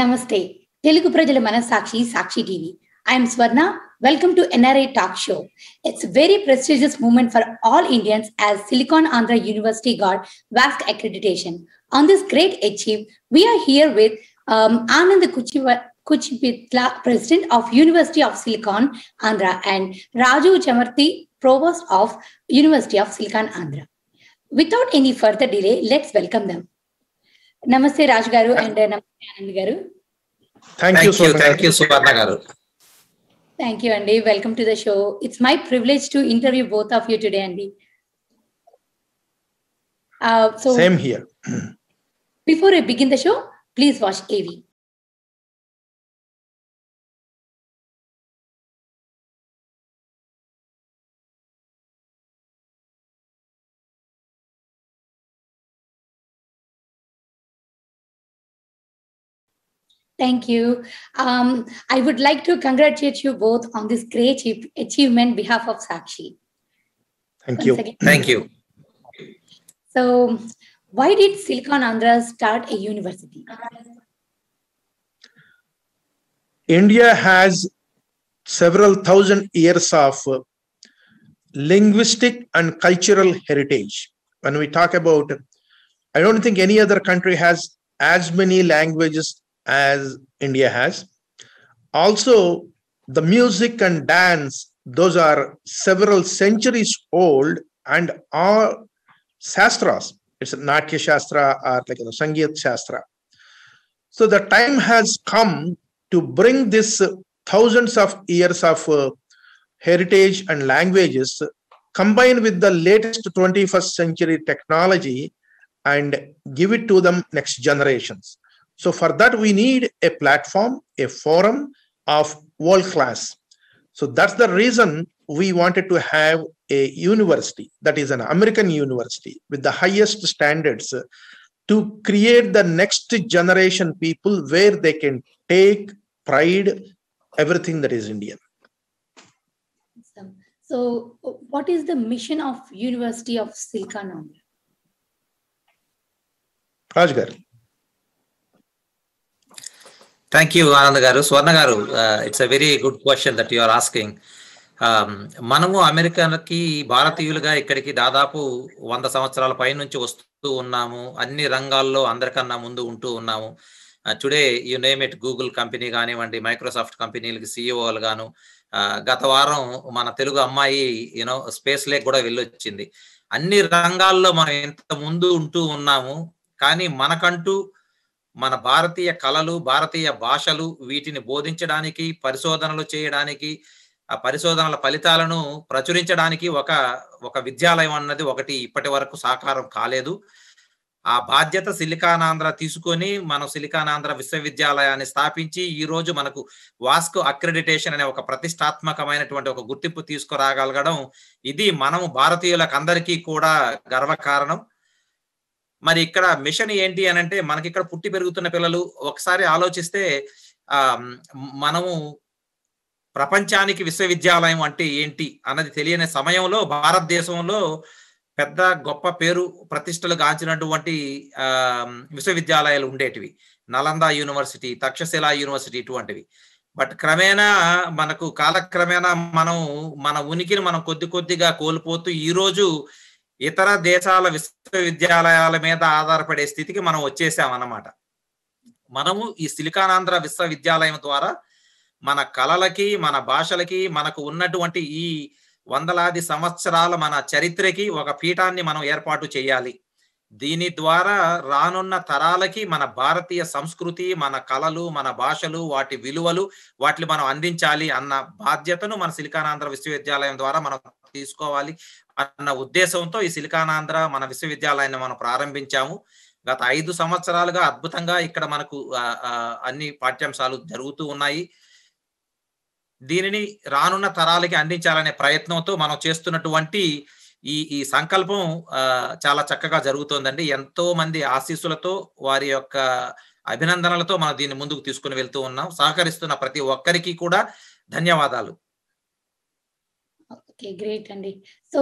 నమస్తే తెలుగు ప్రజల మనసాక్షి Sakshi TV I'm Swarna welcome to NRI talk show it's very prestigious moment for all Indians as Silicon Andhra University got వాస్క్ accreditation on this great achieve we're here with Anand Kuchi Kuchipitla, president of University of Silicon Andhra, and Raju Chamarthi, provost of University of Silicon Andhra. Without any further delay, let's welcome them. నమస్తే రాజ్ గారు and నమస్తే Anand garu thank you అండి welcome to the show it's my privilege to interview both of you today అండి so before I begin the show please watch AV Thank you. Um, I would like to congratulate you both on this great achievement behalf of Sakshi. Thank you. Thank you. So, why did Silicon Andhra start a university? India has several thousand years of linguistic and cultural heritage. When we talk about, I don't think any other country has as many languages as India has. Also, the music and dance, those are several centuries old and are shastras. It's Natya Shastra or like you know, Sangeet Shastra. So the time has come to bring this thousands of years of uh, heritage and languages combined with the latest 21st century technology and give it to them next generations so for that, we need a platform, a forum of world class. So that's the reason we wanted to have a university that is an American university with the highest standards uh, to create the next generation people where they can take pride everything that is Indian. So, uh, what is the mission of University of Silkanon? Rajgarh. Thank you Anand garu Swarna garu it's a very good question that you are asking మనము అమెరికాకి భారతీయులుగా ఇక్కడికి దాదాపు వంద సంవత్సరాల పైనుంచి వస్తూ ఉన్నాము అన్ని రంగాల్లో అందరికన్నా ముందు ఉంటూ ఉన్నాము today you name it Google company కానివ్వండి మైక్రోసాఫ్ట్ కంపెనీలకి సిఇఓలు గాను uh, గత వారం మన తెలుగు అమ్మాయి యూనో స్పేస్ లేక్ కూడా వెళ్ళొచ్చింది అన్ని రంగాల్లో మనం ఇంత ముందు ఉంటూ ఉన్నాము కానీ మనకంటూ మన భారతీయ కళలు భారతీయ భాషలు వీటిని బోధించడానికి పరిశోధనలు చేయడానికి ఆ పరిశోధనల ఫలితాలను ప్రచురించడానికి ఒక ఒక విద్యాలయం అన్నది ఒకటి ఇప్పటి వరకు సాకారం కాలేదు ఆ బాధ్యత సిలికానాంధ్ర తీసుకొని మనం సిలికానాంధ్ర విశ్వవిద్యాలయాన్ని స్థాపించి ఈ రోజు మనకు వాస్కో అక్రెడిటేషన్ అనే ఒక ప్రతిష్టాత్మకమైనటువంటి ఒక గుర్తింపు తీసుకురాగలగడం ఇది మనము భారతీయులకు కూడా గర్వకారణం మరి ఇక్కడ మిషన్ ఏంటి అని అంటే మనకి ఇక్కడ పుట్టి పెరుగుతున్న పిల్లలు ఒకసారి ఆలోచిస్తే ఆ మనము ప్రపంచానికి విశ్వవిద్యాలయం అంటే ఏంటి అన్నది తెలియని సమయంలో భారతదేశంలో పెద్ద గొప్ప పేరు ప్రతిష్టలు గాంచినటువంటి ఆ విశ్వవిద్యాలయాలు ఉండేటివి నలంద యూనివర్సిటీ తక్షశిల యూనివర్సిటీ ఇటువంటివి బట్ క్రమేణా మనకు కాలక్రమేణా మనం మన ఉనికిని మనం కొద్ది కొద్దిగా కోల్పోతూ ఈరోజు ఇతర దేశాల విశ్వవిద్యాలయాల మీద ఆధారపడే స్థితికి మనం వచ్చేసామన్నమాట మనము ఈ సిలికానాంధ్ర విశ్వవిద్యాలయం ద్వారా మన కళలకి మన భాషలకి మనకు ఉన్నటువంటి ఈ వందలాది సంవత్సరాల మన చరిత్రకి ఒక పీఠాన్ని మనం ఏర్పాటు చేయాలి దీని ద్వారా రానున్న తరాలకి మన భారతీయ సంస్కృతి మన కళలు మన భాషలు వాటి విలువలు వాటిని మనం అందించాలి అన్న బాధ్యతను మన సిలికానాంధ్ర విశ్వవిద్యాలయం ద్వారా మనం తీసుకోవాలి అన్న ఉద్దేశంతో ఈ సిలికానాంధ్ర మన విశ్వవిద్యాలయాన్ని మనం ప్రారంభించాము గత ఐదు సంవత్సరాలుగా అద్భుతంగా ఇక్కడ మనకు అన్ని పాఠ్యాంశాలు జరుగుతూ ఉన్నాయి దీనిని రానున్న తరాలకి అందించాలనే ప్రయత్నంతో మనం చేస్తున్నటువంటి ఈ ఈ సంకల్పం చాలా చక్కగా జరుగుతోందండి ఎంతో మంది ఆశీస్సులతో వారి యొక్క అభినందనలతో మనం దీన్ని ముందుకు తీసుకుని వెళ్తూ ఉన్నాం సహకరిస్తున్న ప్రతి ఒక్కరికి కూడా ధన్యవాదాలు ఓకే గ్రేట్ అండి so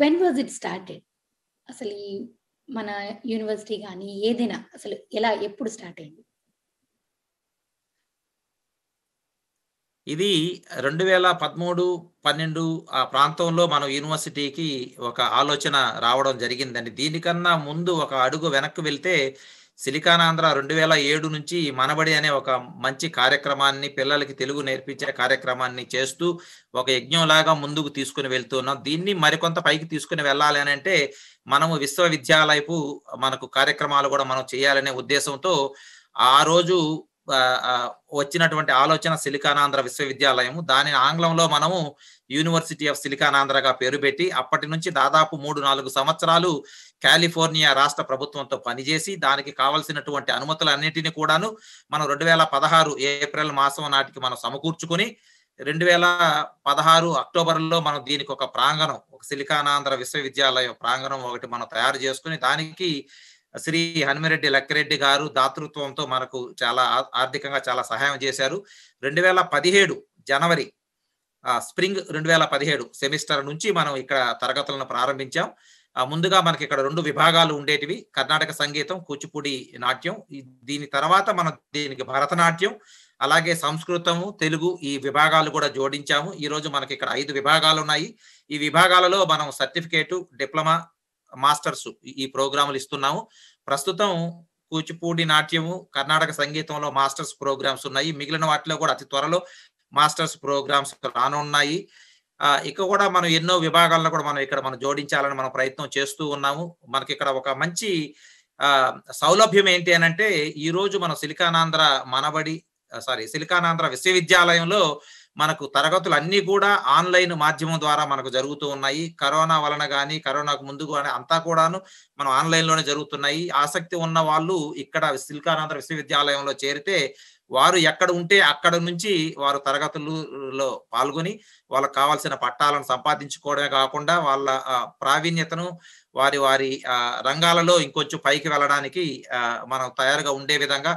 when was it started అసలు ఈ మన యూనివర్సిటీ కానీ ఏదైనా అసలు ఎలా ఎప్పుడు స్టార్ట్ అయింది ఇది రెండు వేల పదమూడు పన్నెండు ఆ ప్రాంతంలో మనం యూనివర్సిటీకి ఒక ఆలోచన రావడం జరిగిందండి దీనికన్నా ముందు ఒక అడుగు వెనక్కి వెళ్తే సిలికానాంధ్ర రెండు వేల ఏడు నుంచి మనబడి అనే ఒక మంచి కార్యక్రమాన్ని పిల్లలకి తెలుగు నేర్పించే కార్యక్రమాన్ని చేస్తూ ఒక యజ్ఞంలాగా ముందుకు తీసుకుని వెళ్తున్నాం దీన్ని మరికొంత పైకి తీసుకుని వెళ్ళాలి అని అంటే మనము విశ్వవిద్యాలయపు మనకు కార్యక్రమాలు కూడా మనం చేయాలనే ఉద్దేశంతో ఆ రోజు వచ్చినటువంటి ఆలోచన సిలికానాంధ్ర విశ్వవిద్యాలయము దానిని ఆంగ్లంలో మనము యూనివర్సిటీ ఆఫ్ సిలికానాంధ్రగా పేరు పెట్టి అప్పటి నుంచి దాదాపు మూడు నాలుగు సంవత్సరాలు కాలిఫోర్నియా రాష్ట్ర ప్రభుత్వంతో పనిచేసి దానికి కావలసినటువంటి అనుమతులన్నిటిని కూడాను మనం రెండు వేల పదహారు ఏప్రిల్ మాసం నాటికి మనం సమకూర్చుకుని రెండు వేల పదహారు అక్టోబర్లో మనం దీనికి ఒక ప్రాంగణం ఒక సిలికానాంధ్ర విశ్వవిద్యాలయం ప్రాంగణం ఒకటి మనం తయారు చేసుకుని దానికి శ్రీ హనుమరెడ్డి లక్కిరెడ్డి గారు దాతృత్వంతో మనకు చాలా ఆర్థికంగా చాలా సహాయం చేశారు రెండు వేల పదిహేడు జనవరి స్ప్రింగ్ రెండు వేల పదిహేడు సెమిస్టర్ నుంచి మనం ఇక్కడ తరగతులను ప్రారంభించాం ముందుగా మనకి ఇక్కడ రెండు విభాగాలు ఉండేటివి కర్ణాటక సంగీతం కూచిపూడి నాట్యం దీని తర్వాత మనం దీనికి భరతనాట్యం అలాగే సంస్కృతము తెలుగు ఈ విభాగాలు కూడా జోడించాము ఈరోజు మనకి ఇక్కడ ఐదు విభాగాలు ఉన్నాయి ఈ విభాగాలలో మనం సర్టిఫికేటు డిప్లొమా మాస్టర్స్ ఈ ప్రోగ్రాములు ఇస్తున్నాము ప్రస్తుతం కూచిపూడి నాట్యము కర్ణాటక సంగీతంలో మాస్టర్స్ ప్రోగ్రామ్స్ ఉన్నాయి మిగిలిన వాటిలో కూడా అతి త్వరలో మాస్టర్స్ ప్రోగ్రామ్స్ రానున్నాయి ఇక కూడా మనం ఎన్నో విభాగాల్లో కూడా మనం ఇక్కడ మనం జోడించాలని మనం ప్రయత్నం చేస్తూ ఉన్నాము మనకి ఇక్కడ ఒక మంచి సౌలభ్యం ఏంటి అని అంటే ఈరోజు మనం సిలికానాంధ్ర మనబడి సారీ సిలికానాంధ్ర విశ్వవిద్యాలయంలో మనకు తరగతులు అన్ని కూడా ఆన్లైన్ మాధ్యమం ద్వారా మనకు జరుగుతూ ఉన్నాయి కరోనా వలన కానీ కరోనాకు ముందు కానీ అంతా కూడాను మనం ఆన్లైన్లోనే జరుగుతున్నాయి ఆసక్తి ఉన్న వాళ్ళు ఇక్కడ శిల్కానంద విశ్వవిద్యాలయంలో చేరితే వారు ఎక్కడ ఉంటే అక్కడ నుంచి వారు తరగతులలో పాల్గొని వాళ్ళకు కావాల్సిన పట్టాలను సంపాదించుకోవడమే కాకుండా వాళ్ళ ప్రావీణ్యతను వారి వారి రంగాలలో ఇంకొంచెం పైకి వెళ్ళడానికి మనం తయారుగా ఉండే విధంగా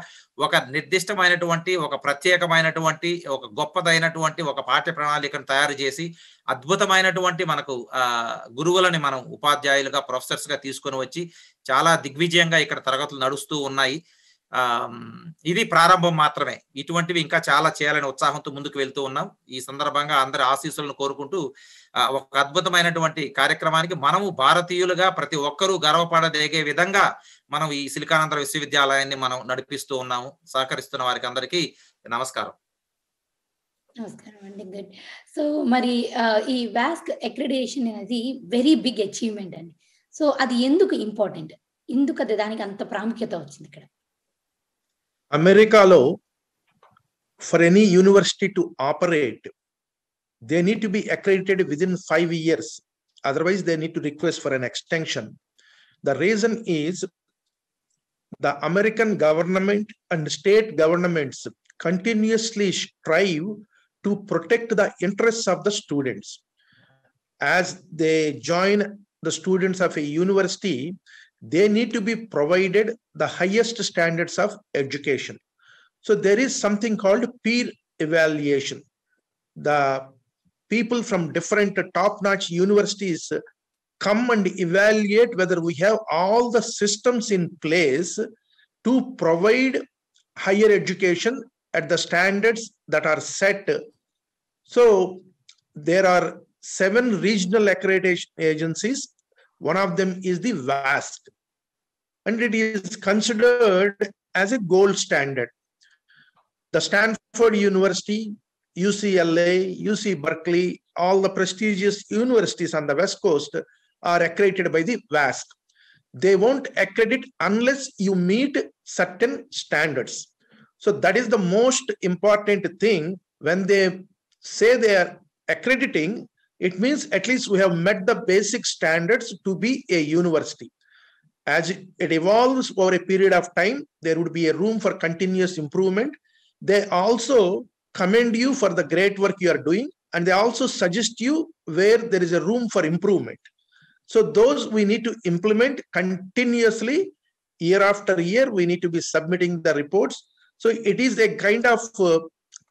ఒక నిర్దిష్టమైనటువంటి ఒక ప్రత్యేకమైనటువంటి ఒక గొప్పదైనటువంటి ఒక పాఠ్య ప్రణాళికను తయారు చేసి అద్భుతమైనటువంటి మనకు గురువులని మనం ఉపాధ్యాయులుగా ప్రొఫెసర్స్గా తీసుకొని వచ్చి చాలా దిగ్విజయంగా ఇక్కడ తరగతులు నడుస్తూ ఉన్నాయి ఇది ప్రారంభం మాత్రమే ఇటువంటివి ఇంకా చాలా చేయాలని ఉత్సాహంతో ముందుకు వెళ్తూ ఉన్నాం ఈ సందర్భంగా అందరి ఆశీస్సులను కోరుకుంటూ ఒక అద్భుతమైనటువంటి కార్యక్రమానికి మనము భారతీయులుగా ప్రతి ఒక్కరూ గర్వపడదగే విధంగా మనం ఈ సిలికానంధ్ర విశ్వవిద్యాలయాన్ని మనం నడిపిస్తూ ఉన్నాము సహకరిస్తున్న వారికి అందరికీ నమస్కారం నమస్కారం అండి గుడ్ సో మరి ఈ వాస్క్ అక్రిడేషన్ అనేది వెరీ బిగ్ అచీవ్మెంట్ అండి సో అది ఎందుకు ఇంపార్టెంట్ ఎందుకు అది దానికి అంత ప్రాముఖ్యత వచ్చింది ఇక్కడ అమెరికాలో for any university to operate they need to be accredited with in five years otherwise they need to request for an extension the reason is the American government and state governments continuously strive to protect the interests of the students. As they join the students of a university, they need to be provided the highest standards of education. So there is something called peer evaluation. The people from different top-notch universities come and evaluate whether we have all the systems in place to provide higher education at the standards that are set. So there are seven regional accreditation agencies. One of them is the VAST, and it is considered as a gold standard. The Stanford University, UCLA, UC Berkeley, all the prestigious universities on the West Coast are accredited by the VASC. They won't accredit unless you meet certain standards. So that is the most important thing when they say they are accrediting, it means at least we have met the basic standards to be a university. As it evolves over a period of time, there would be a room for continuous improvement. They also commend you for the great work you are doing, and they also suggest you where there is a room for improvement. So, those we need to implement continuously year after year. We need to be submitting the reports. So, it is a kind of uh,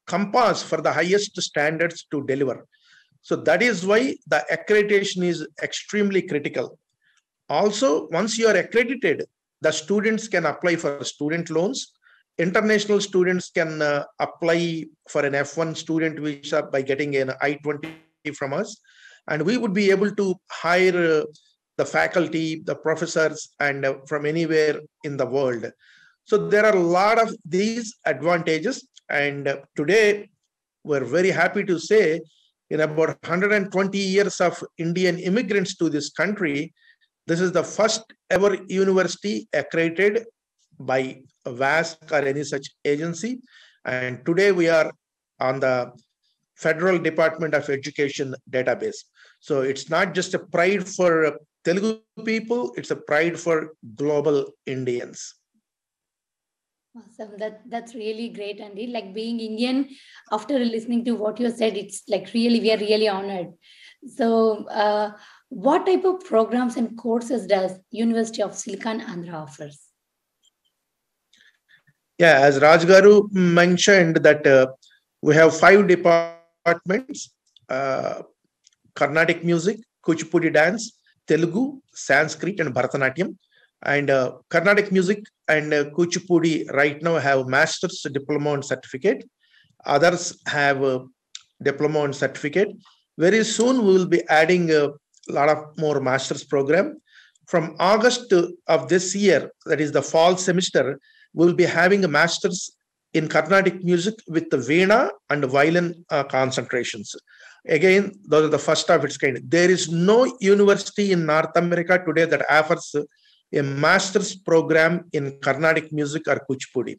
compass for the highest standards to deliver. So that is why the accreditation is extremely critical. Also, once you are accredited, the students can apply for student loans. International students can uh, apply for an F1 student visa by getting an I-20 from us. And we would be able to hire uh, the faculty, the professors, and uh, from anywhere in the world. So there are a lot of these advantages. And uh, today, we're very happy to say in about 120 years of Indian immigrants to this country, this is the first ever university accredited by VASC or any such agency. And today we are on the Federal Department of Education database. So it's not just a pride for Telugu people, it's a pride for global Indians. Awesome. That that's really great, Andy. Like being Indian, after listening to what you said, it's like really we are really honored. So uh, what type of programs and courses does University of Silicon Andhra offers? Yeah, as Rajgaru mentioned that uh, we have five departments, uh, Carnatic music, Kuchipudi dance, Telugu, Sanskrit and Bharatanatyam. And uh, Carnatic music and uh, Kuchipudi right now have master's diploma and certificate. Others have uh, diploma and certificate. Very soon we will be adding uh, a lot of more master's program. From August to, of this year, that is the fall semester, we'll be having a master's in Carnatic music with the Veena and violin uh, concentrations. Again, those are the first of its kind. There is no university in North America today that offers a master's program in Carnatic music or Kuchipudi.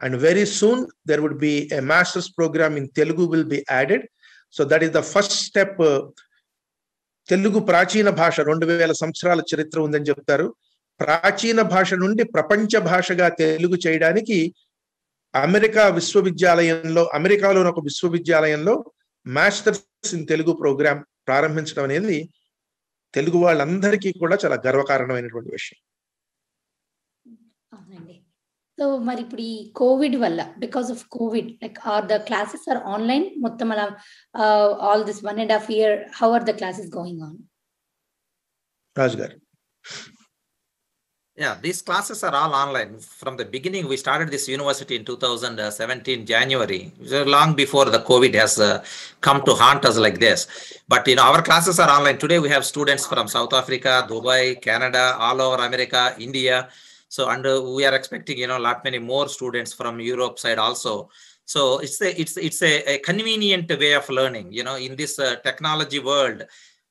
And very soon there would be a master's program in Telugu will be added. So that is the first step uh, Telugu ప్రాచీన భాష రెండు వేల సంవత్సరాల చరిత్ర ఉందని చెప్తారు ప్రాచీన భాష నుండి ప్రపంచ భాషగా తెలుగు చేయడానికి అమెరికా విశ్వవిద్యాలయంలో అమెరికాలోని ఒక విశ్వవిద్యాలయంలో మాస్టర్స్ ఇన్ తెలుగు ప్రోగ్రాం ప్రారంభించడం అనేది తెలుగు వాళ్ళందరికీ కూడా చాలా గర్వకారణమైనటువంటి విషయం సో మరి ఇప్పుడు ఈ కోవిడ్ వల్ల because of Covid like are the classes are online మొత్తం అలా all this one and half year how are the classes going on గారు Yeah, these classes are all online. From the beginning, we started this university in 2017 January, long before the COVID has uh, come to haunt us like this. But you know, our classes are online. Today, we have students from South Africa, Dubai, Canada, all over America, India. So and uh, we are expecting you know a lot many more students from Europe side also. So it's a it's it's a, a convenient way of learning. You know in this uh, technology world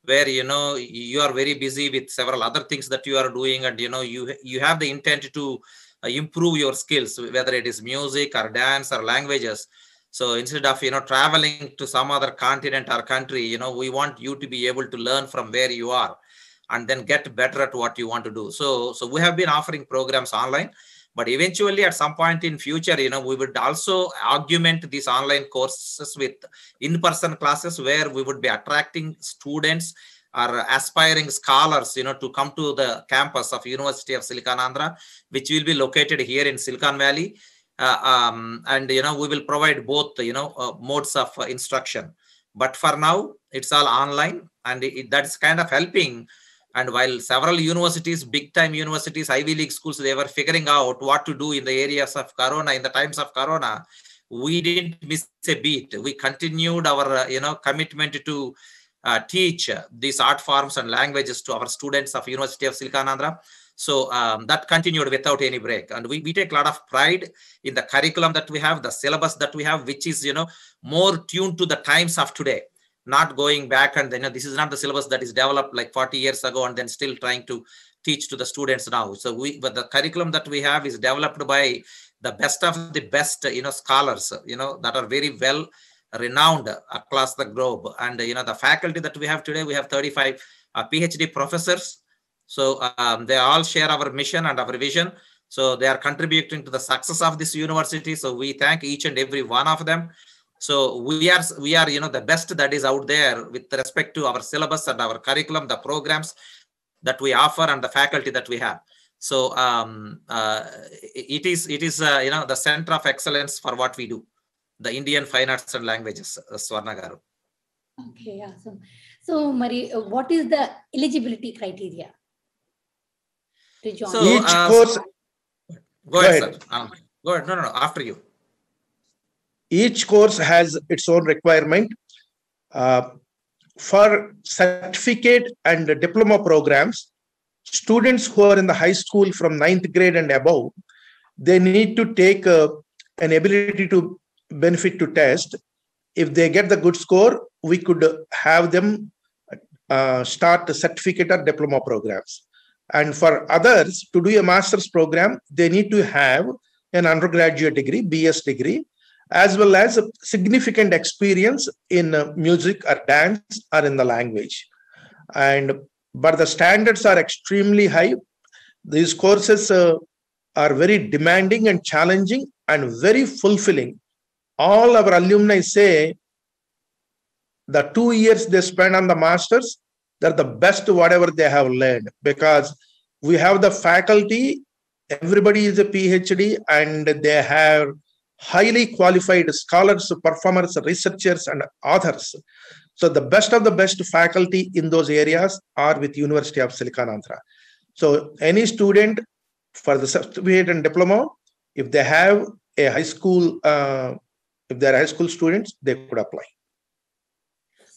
where you know you are very busy with several other things that you are doing and you know you you have the intent to uh, improve your skills whether it is music or dance or languages so instead of you know traveling to some other continent or country you know we want you to be able to learn from where you are and then get better at what you want to do. So, so we have been offering programs online, but eventually at some point in future, you know, we would also augment these online courses with in-person classes where we would be attracting students or aspiring scholars you know to come to the campus of university of silicon andhra which will be located here in silicon valley uh, um, and you know we will provide both you know uh, modes of uh, instruction but for now it's all online and it, that's kind of helping and while several universities, big time universities, Ivy League schools, they were figuring out what to do in the areas of Corona, in the times of Corona, we didn't miss a beat. We continued our, uh, you know, commitment to uh, teach these art forms and languages to our students of University of Andhra. So um, that continued without any break. And we, we take a lot of pride in the curriculum that we have, the syllabus that we have, which is, you know, more tuned to the times of today not going back and you know this is not the syllabus that is developed like 40 years ago and then still trying to teach to the students now so we but the curriculum that we have is developed by the best of the best you know scholars you know that are very well renowned across the globe and you know the faculty that we have today we have 35 uh, phd professors so um, they all share our mission and our vision so they are contributing to the success of this university so we thank each and every one of them so we are we are you know the best that is out there with respect to our syllabus and our curriculum the programs that we offer and the faculty that we have so um, uh, it is it is uh, you know the center of excellence for what we do the indian fine arts and languages uh, swarna okay awesome so mari uh, what is the eligibility criteria to join so, each uh, course go, go ahead, ahead. sir um, go ahead no no no after you each course has its own requirement. Uh, for certificate and diploma programs, students who are in the high school from ninth grade and above, they need to take uh, an ability to benefit to test. If they get the good score, we could have them uh, start certificate or diploma programs. And for others, to do a master's program, they need to have an undergraduate degree, BS degree, as well as significant experience in uh, music or dance or in the language. And but the standards are extremely high. These courses uh, are very demanding and challenging and very fulfilling. All our alumni say the two years they spend on the masters, they're the best whatever they have learned because we have the faculty, everybody is a PhD, and they have highly qualified scholars, performers, researchers, and authors. So the best of the best faculty in those areas are with University of Silicon Siliconanthra. So any student for the certificate and diploma, if they have a high school, uh, if they are high school students, they could apply.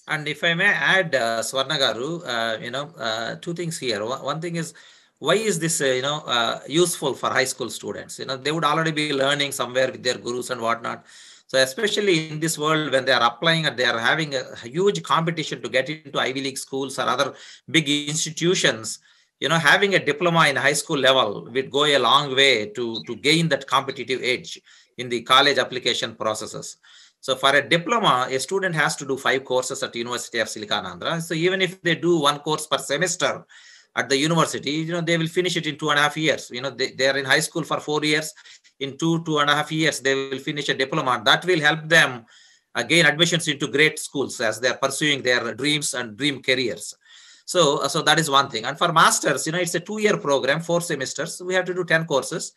And if I may add, uh, Swarnagaru, uh, you know, uh, two things here. one thing is why is this uh, you know uh, useful for high school students you know they would already be learning somewhere with their gurus and whatnot so especially in this world when they are applying and they are having a huge competition to get into ivy league schools or other big institutions you know having a diploma in high school level would go a long way to to gain that competitive edge in the college application processes so for a diploma, a student has to do five courses at University of Silicon Andhra. So even if they do one course per semester, at the university you know they will finish it in two and a half years you know they, they are in high school for four years in two two and a half years they will finish a diploma that will help them again uh, admissions into great schools as they are pursuing their dreams and dream careers so uh, so that is one thing and for masters you know it's a two year program four semesters we have to do 10 courses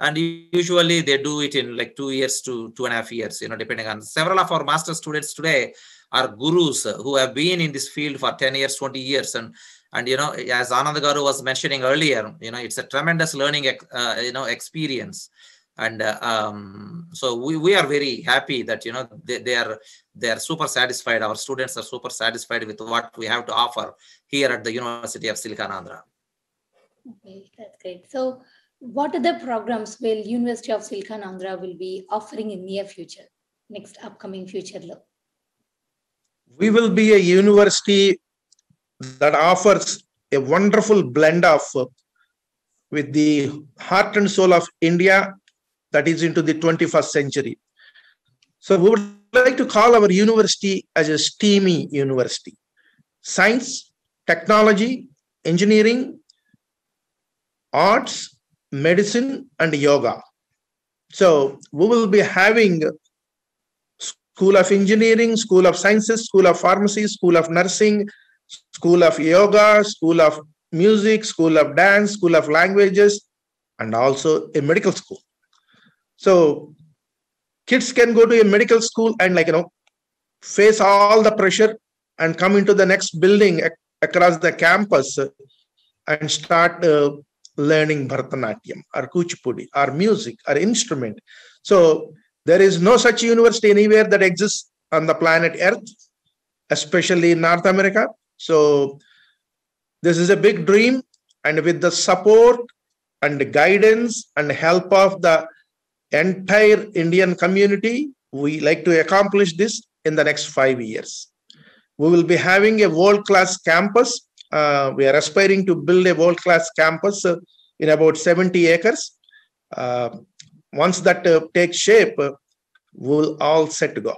and usually they do it in like two years to two and a half years you know depending on several of our master students today are gurus who have been in this field for 10 years 20 years and and you know as anand garu was mentioning earlier you know it's a tremendous learning uh, you know experience and uh, um, so we, we are very happy that you know they, they are they are super satisfied our students are super satisfied with what we have to offer here at the university of siliconandhra okay that's great so what are the programs will university of siliconandhra will be offering in near future next upcoming future look we will be a university that offers a wonderful blend of uh, with the heart and soul of India that is into the 21st century. So we would like to call our university as a STEAMY university. Science, technology, engineering, arts, medicine, and yoga. So we will be having School of Engineering, School of Sciences, School of Pharmacy, School of Nursing, School of Yoga, School of Music, School of Dance, School of Languages, and also a medical school. So kids can go to a medical school and like, you know, face all the pressure and come into the next building ac across the campus and start uh, learning Bharatanatyam or Kuchipudi or music or instrument. So there is no such university anywhere that exists on the planet Earth, especially in North America. So this is a big dream and with the support and guidance and help of the entire Indian community, we like to accomplish this in the next five years. We will be having a world-class campus. Uh, we are aspiring to build a world-class campus uh, in about 70 acres. Uh, once that uh, takes shape, uh, we'll all set to go.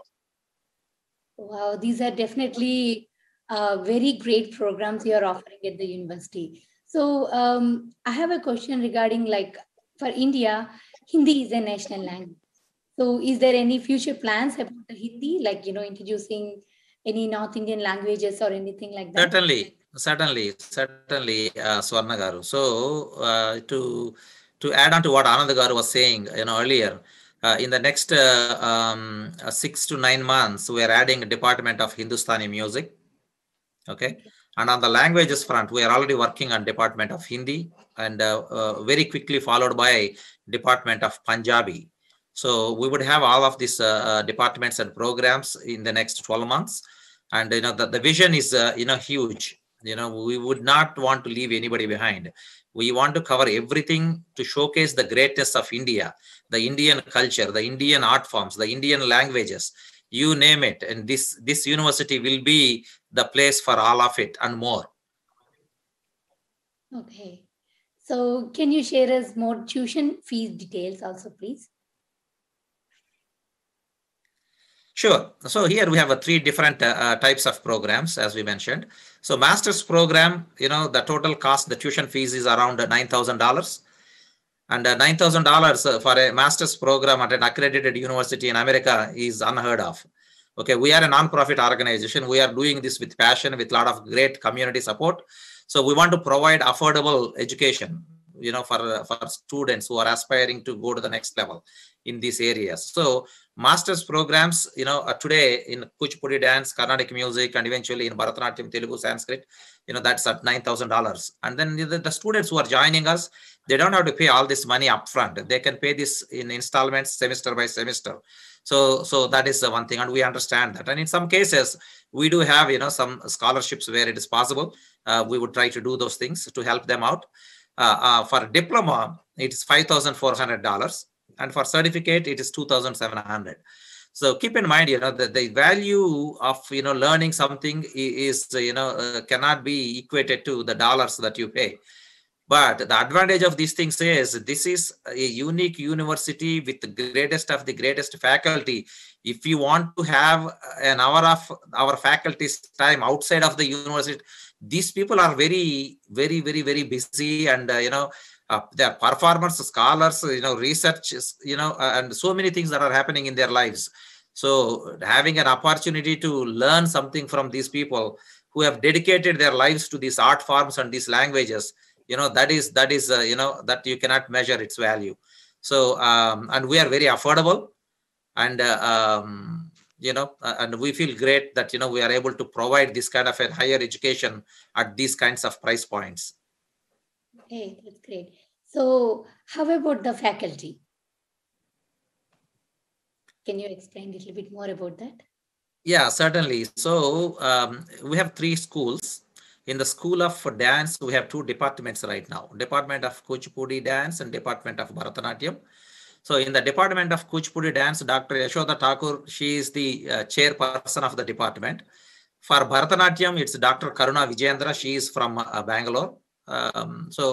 Wow, these are definitely uh, very great programs you are offering at the university. So um, I have a question regarding like for India, Hindi is a national language. So is there any future plans about the Hindi, like, you know, introducing any North Indian languages or anything like that? Certainly, certainly, certainly, uh, So uh, to, to add on to what Anandagaru was saying, you know, earlier, uh, in the next uh, um, uh, six to nine months, we are adding a department of Hindustani music okay and on the languages front we are already working on department of hindi and uh, uh, very quickly followed by department of punjabi so we would have all of these uh, uh departments and programs in the next 12 months and you know the, the vision is uh, you know huge you know we would not want to leave anybody behind we want to cover everything to showcase the greatness of india the indian culture the indian art forms the indian languages you name it and this this university will be the place for all of it and more. Okay. So can you share us more tuition fees details also, please? Sure. So here we have a three different uh, uh types of programs, as we mentioned. So master's program, you know, the total cost, the tuition fees is around $9,000. And uh, $9,000 uh, for a master's program at an accredited university in America is unheard of. Okay, we are a non-profit organization. We are doing this with passion, with a lot of great community support. So we want to provide affordable education, you know, for, for students who are aspiring to go to the next level in these areas. So master's programs, you know, uh, today in Kuchipudi dance, Carnatic music, and eventually in Bharatanatyam, Telugu, Sanskrit, you know, that's at $9,000. And then the, the, students who are joining us, they don't have to pay all this money upfront. They can pay this in installments semester by semester so so that is the one thing and we understand that and in some cases we do have you know some scholarships where it is possible uh, we would try to do those things to help them out uh, uh, for diploma it is $5400 and for certificate it is 2700 so keep in mind you know that the value of you know learning something is you know uh, cannot be equated to the dollars that you pay but the advantage of these things is this is a unique university with the greatest of the greatest faculty. If you want to have an hour of our faculty's time outside of the university, these people are very, very, very, very busy and, uh, you know, uh, their performers, scholars, you know, research, you know, uh, and so many things that are happening in their lives. So having an opportunity to learn something from these people who have dedicated their lives to these art forms and these languages, you know that is that is uh, you know that you cannot measure its value so um, and we are very affordable and uh, um, you know uh, and we feel great that you know we are able to provide this kind of a higher education at these kinds of price points okay that's great so how about the faculty can you explain a little bit more about that yeah certainly so um, we have three schools in the school of dance we have two departments right now department of kuchipudi dance and department of bharatanatyam so in the department of kuchipudi dance dr yashoda thakur she is the uh, chairperson of the department for bharatanatyam it's dr karuna vijayendra she is from uh, bangalore um, so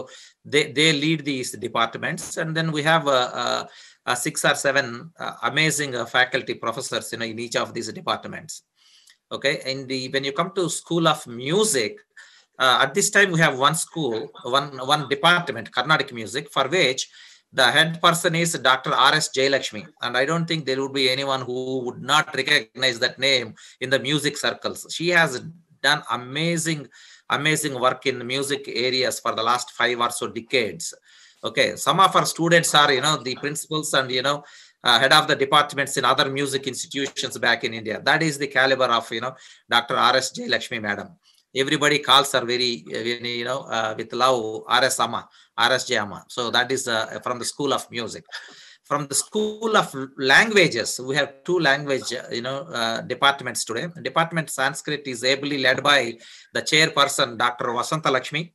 they they lead these departments and then we have uh, uh six or seven uh, amazing uh, faculty professors you know in each of these departments okay in the when you come to school of music uh, at this time, we have one school, one, one department, Carnatic music, for which the head person is Dr. R.S. Jayalakshmi. And I don't think there would be anyone who would not recognize that name in the music circles. She has done amazing, amazing work in music areas for the last five or so decades. Okay, some of our students are, you know, the principals and, you know, uh, head of the departments in other music institutions back in India. That is the caliber of, you know, Dr. R.S. Jayalakshmi, madam. everybody calls her very, you know, uh, with love R.S. Amma, R.S. Jama. So that is uh, from the school of music. From the school of languages, we have two language, you know, uh, departments today. Department Sanskrit is ably led by the chairperson, Dr. Vasanta Lakshmi.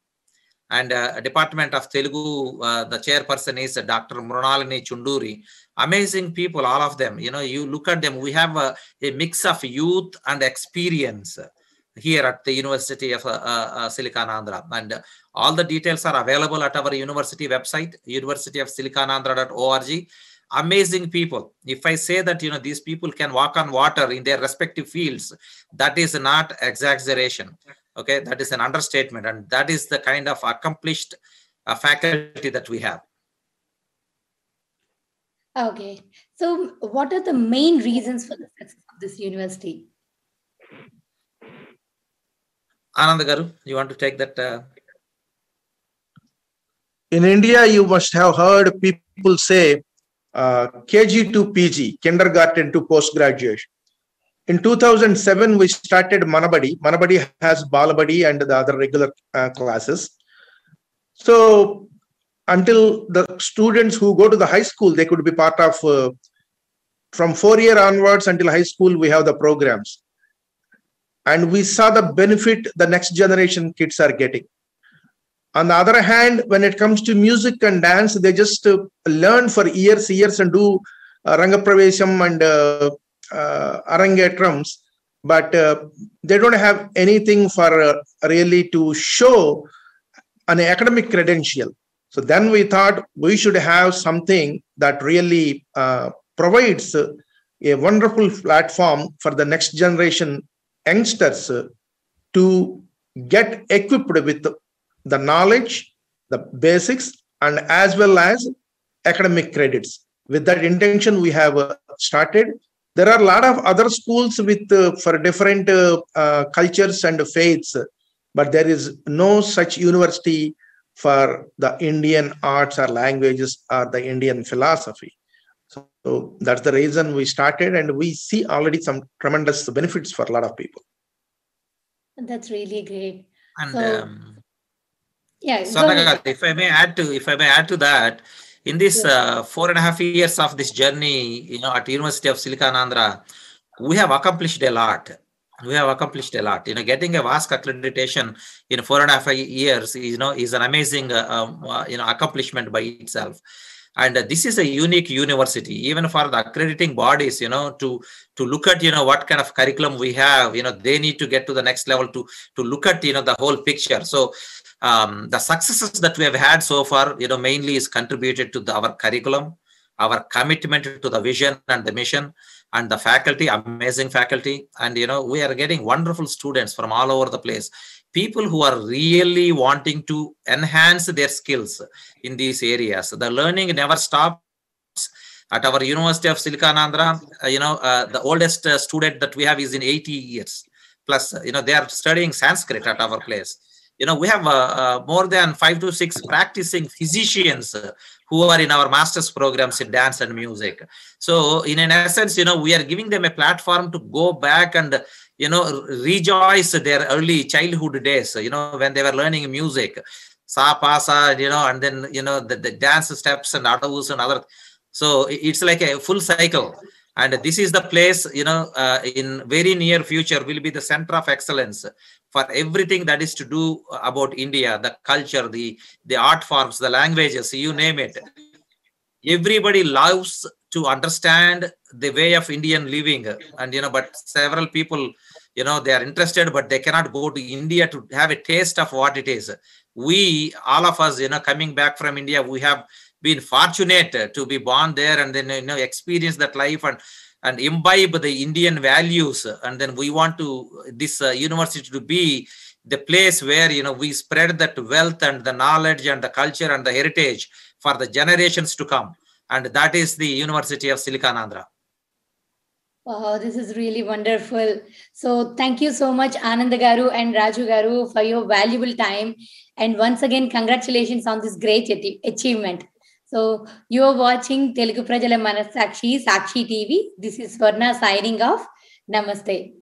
And Department of Telugu, the chair person is Dr. Mrunalini Chunduri. Amazing people, all of them. You know, you look at them. We have a, a mix of youth and experience here at the University of uh, uh, Silicon Andhra. And uh, all the details are available at our university website, universityofsiliconandhra.org. Amazing people. If I say that, you know, these people can walk on water in their respective fields, that is not exaggeration. Okay, that is an understatement. And that is the kind of accomplished uh, faculty that we have. Okay. So what are the main reasons for the success of this university? Ananda Garu, you want to take that? Uh... In India, you must have heard people say uh, KG to PG, kindergarten to post-graduation. In 2007, we started Manabadi. Manabadi has Balabadi and the other regular uh, classes. So until the students who go to the high school, they could be part of, uh, from four year onwards until high school, we have the programs and we saw the benefit the next generation kids are getting on the other hand when it comes to music and dance they just uh, learn for years years and do uh, rangapravesham and uh, uh, arangetrams but uh, they don't have anything for uh, really to show an academic credential so then we thought we should have something that really uh, provides a wonderful platform for the next generation youngsters to get equipped with the knowledge, the basics, and as well as academic credits. With that intention, we have uh, started. There are a lot of other schools with uh, for different uh, uh, cultures and faiths, but there is no such university for the Indian arts or languages or the Indian philosophy. So that's the reason we started, and we see already some tremendous benefits for a lot of people. That's really great. And so, um, yeah, if I may add to if I may add to that, in this yeah. uh, four and a half years of this journey, you know, at University of Silicon Andhra, we have accomplished a lot. We have accomplished a lot. You know, getting a VASC accreditation in four and a half years, you know, is an amazing, uh, um, uh, you know, accomplishment by itself and this is a unique university even for the accrediting bodies you know to to look at you know what kind of curriculum we have you know they need to get to the next level to to look at you know the whole picture so um, the successes that we have had so far you know mainly is contributed to the, our curriculum our commitment to the vision and the mission and the faculty amazing faculty and you know we are getting wonderful students from all over the place people who are really wanting to enhance their skills in these areas the learning never stops at our university of siliconandhra uh, you know uh, the oldest uh, student that we have is in 80 years plus uh, you know they are studying sanskrit at our place you know we have uh, uh, more than 5 to 6 practicing physicians who are in our master's programs in dance and music. So in an essence, you know, we are giving them a platform to go back and, you know, rejoice their early childhood days, you know, when they were learning music, sa, pa, sa, you know, and then, you know, the, the dance steps and adavus and other. So it's like a full cycle and this is the place you know uh, in very near future will be the center of excellence for everything that is to do about India, the culture, the, the art forms, the languages, you name it. Everybody loves to understand the way of Indian living. And, you know, but several people, you know, they are interested, but they cannot go to India to have a taste of what it is. We, all of us, you know, coming back from India, we have been fortunate to be born there and then, you know, experience that life and and imbibe the Indian values. And then we want to this uh, university to be the place where you know we spread that wealth and the knowledge and the culture and the heritage for the generations to come. And that is the University of Silicon Andhra. Wow, this is really wonderful. So, thank you so much, Anandagaru and Raju Garu, for your valuable time. And once again, congratulations on this great achievement. So you are watching Telugu Prajala Manasakshi, Sakshi TV. This is Swarna signing off. Namaste.